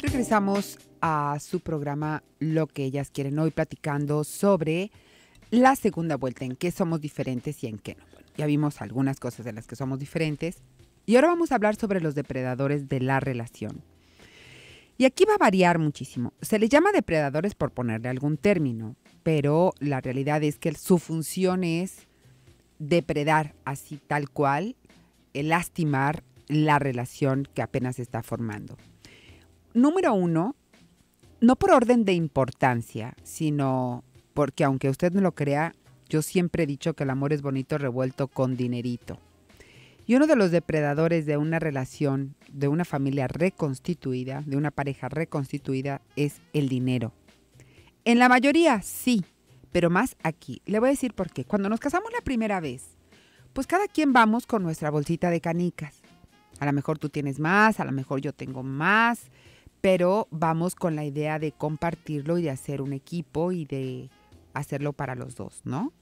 Regresamos a su programa Lo que ellas quieren hoy platicando sobre la segunda vuelta, en qué somos diferentes y en qué no. Ya vimos algunas cosas de las que somos diferentes y ahora vamos a hablar sobre los depredadores de la relación. Y aquí va a variar muchísimo. Se les llama depredadores por ponerle algún término, pero la realidad es que su función es depredar así tal cual, eh, lastimar la relación que apenas se está formando. Número uno, no por orden de importancia, sino porque aunque usted no lo crea, yo siempre he dicho que el amor es bonito revuelto con dinerito. Y uno de los depredadores de una relación, de una familia reconstituida, de una pareja reconstituida, es el dinero. En la mayoría sí, pero más aquí. Le voy a decir por qué. Cuando nos casamos la primera vez, pues cada quien vamos con nuestra bolsita de canicas. A lo mejor tú tienes más, a lo mejor yo tengo más, pero vamos con la idea de compartirlo y de hacer un equipo y de hacerlo para los dos, ¿no?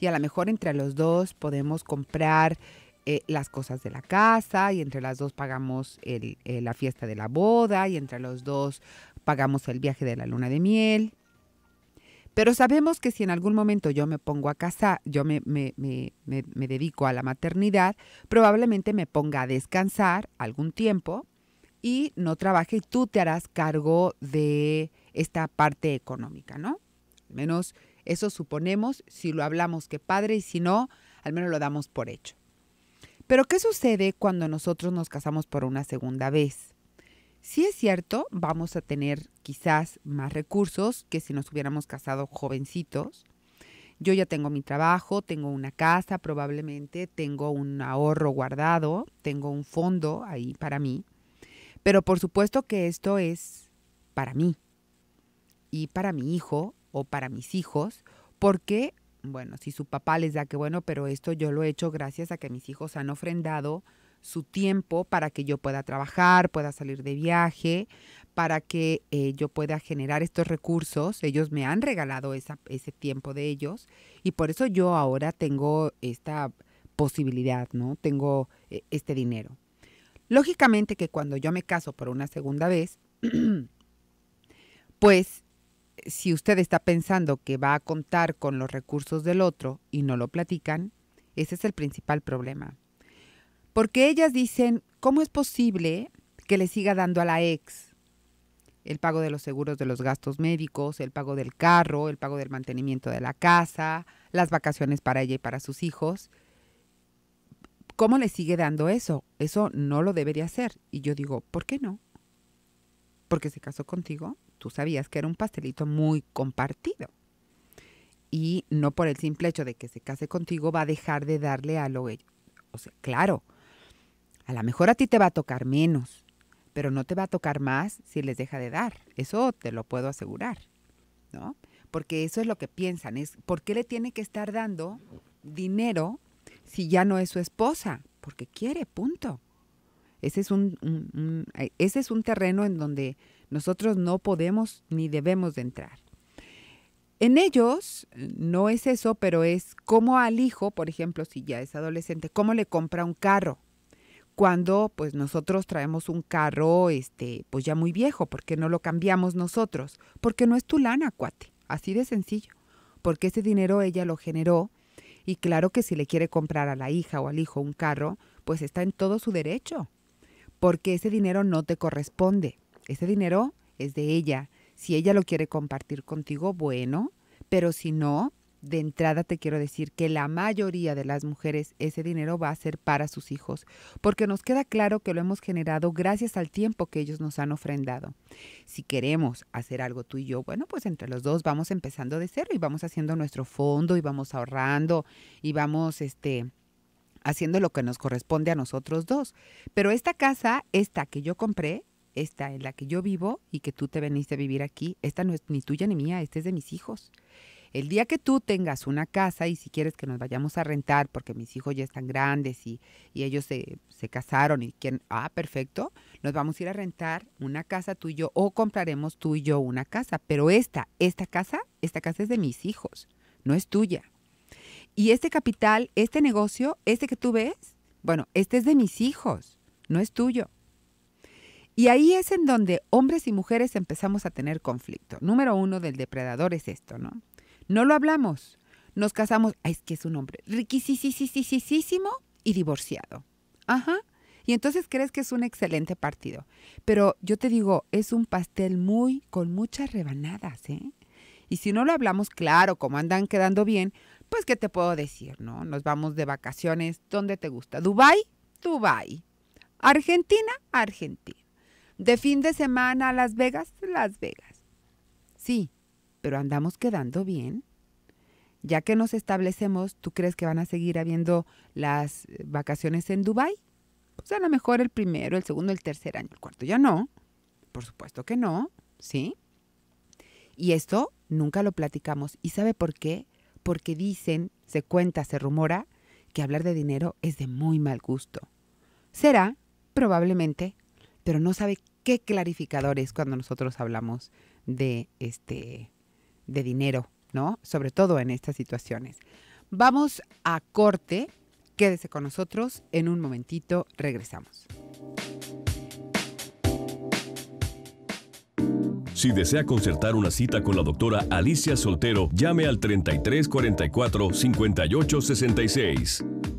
Y a lo mejor entre los dos podemos comprar eh, las cosas de la casa y entre las dos pagamos eh, la fiesta de la boda y entre los dos pagamos el viaje de la luna de miel. Pero sabemos que si en algún momento yo me pongo a casar, yo me, me, me, me, dedico a la maternidad, probablemente me ponga a descansar algún tiempo y no trabaje y tú te harás cargo de esta parte económica, ¿no? Al menos eso suponemos, si lo hablamos que padre y si no, al menos lo damos por hecho. Pero ¿qué sucede cuando nosotros nos casamos por una segunda vez? Si es cierto, vamos a tener quizás más recursos que si nos hubiéramos casado jovencitos. Yo ya tengo mi trabajo, tengo una casa probablemente, tengo un ahorro guardado, tengo un fondo ahí para mí. Pero por supuesto que esto es para mí y para mi hijo o para mis hijos, porque, bueno, si su papá les da que bueno, pero esto yo lo he hecho gracias a que mis hijos han ofrendado su tiempo para que yo pueda trabajar, pueda salir de viaje, para que eh, yo pueda generar estos recursos. Ellos me han regalado ese tiempo de ellos y por eso yo ahora tengo esta posibilidad, ¿no? Tengo eh, este dinero. Lógicamente que cuando yo me caso por una segunda vez, pues si usted está pensando que va a contar con los recursos del otro y no lo platican, ese es el principal problema. Porque ellas dicen, ¿cómo es posible que le siga dando a la ex? El pago de los seguros de los gastos médicos, el pago del carro, el pago del mantenimiento de la casa, las vacaciones para ella y para sus hijos. ¿Cómo le sigue dando eso? Eso no lo debería hacer. Y yo digo, ¿por qué no? Porque se casó contigo, tú sabías que era un pastelito muy compartido y no por el simple hecho de que se case contigo va a dejar de darle a lo ella. O sea, claro, a lo mejor a ti te va a tocar menos, pero no te va a tocar más si les deja de dar. Eso te lo puedo asegurar, ¿no? Porque eso es lo que piensan, es ¿por qué le tiene que estar dando dinero si ya no es su esposa? Porque quiere, punto. Ese es un, eh, ese es un terreno en donde nosotros no podemos ni debemos de entrar. En ellos no es eso, pero es cómo al hijo, por ejemplo, si ya es adolescente, cómo le compra un carro cuando pues nosotros traemos un carro este pues ya muy viejo, porque no lo cambiamos nosotros, porque no es tu lana, cuate, así de sencillo, porque ese dinero ella lo generó y claro que si le quiere comprar a la hija o al hijo un carro, pues está en todo su derecho, porque ese dinero no te corresponde, ese dinero es de ella. Si ella lo quiere compartir contigo, bueno, pero si no, de entrada te quiero decir que la mayoría de las mujeres ese dinero va a ser para sus hijos, porque nos queda claro que lo hemos generado gracias al tiempo que ellos nos han ofrendado. Si queremos hacer algo tú y yo, bueno, pues entre los dos vamos empezando de cero y vamos haciendo nuestro fondo y vamos ahorrando y vamos este haciendo lo que nos corresponde a nosotros dos. Pero esta casa, esta que yo compré, esta en la que yo vivo y que tú te veniste a vivir aquí, esta no es ni tuya ni mía, esta es de mis hijos. El día que tú tengas una casa y si quieres que nos vayamos a rentar porque mis hijos ya están grandes y, ellos se, se, casaron y quieren, ah, perfecto, nos vamos a ir a rentar una casa tuyo o compraremos tú y yo una casa. Pero esta, esta casa, esta casa es de mis hijos, no es tuya. Y este capital, este negocio, este que tú ves, bueno, este es de mis hijos, no es tuyo. Y ahí es en donde hombres y mujeres empezamos a tener conflicto. Número uno del depredador es esto, ¿no? No lo hablamos. Nos casamos, es que es un hombre riquisísimo y divorciado. Ajá. Y entonces crees que es un excelente partido. Pero yo te digo, es un pastel muy con muchas rebanadas, ¿eh? Y si no lo hablamos claro, como andan quedando bien, pues qué te puedo decir, ¿no? Nos vamos de vacaciones, ¿dónde te gusta? Dubai, Dubai. Argentina, Argentina. De fin de semana a Las Vegas, Las Vegas. Sí, pero andamos quedando bien. Ya que nos establecemos, ¿tú crees que van a seguir habiendo las vacaciones en Dubái? Pues a lo mejor el primero, el segundo, el tercer año, el cuarto ya no. Por supuesto que no, ¿sí? Y esto nunca lo platicamos. ¿Y sabe por qué? Porque dicen, se cuenta, se rumora, que hablar de dinero es de muy mal gusto. Será, probablemente, pero no sabe qué clarificador es cuando nosotros hablamos de este de dinero, ¿no? Sobre todo en estas situaciones. Vamos a corte, quédese con nosotros, en un momentito regresamos. Si desea concertar una cita con la doctora Alicia Soltero, llame al 3344 5866.